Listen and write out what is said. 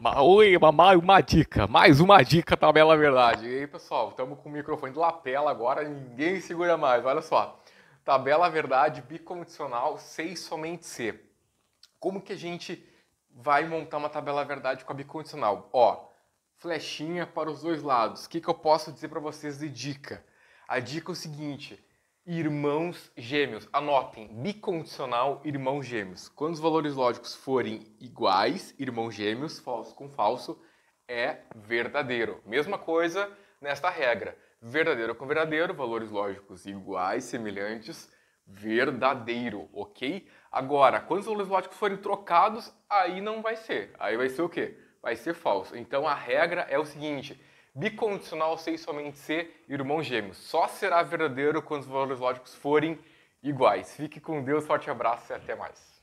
Oi, mamá, uma dica, mais uma dica, tabela verdade. E aí, pessoal, estamos com o microfone de lapela agora, ninguém segura mais, olha só. Tabela verdade bicondicional, 6 somente C. Como que a gente vai montar uma tabela verdade com a bicondicional? Ó, flechinha para os dois lados. O que, que eu posso dizer para vocês de dica? A dica é o seguinte, irmãos gêmeos. Anotem, bicondicional irmãos gêmeos. Quando os valores lógicos forem iguais, irmãos gêmeos, falso com falso, é verdadeiro. Mesma coisa nesta regra. Verdadeiro com verdadeiro, valores lógicos iguais, semelhantes, verdadeiro, ok? Agora, quando os valores lógicos forem trocados, aí não vai ser. Aí vai ser o quê? Vai ser falso. Então a regra é o seguinte: bicondicional sei somente ser irmãos gêmeos. Só será verdadeiro quando os valores lógicos forem iguais. Fique com Deus, forte abraço e até mais.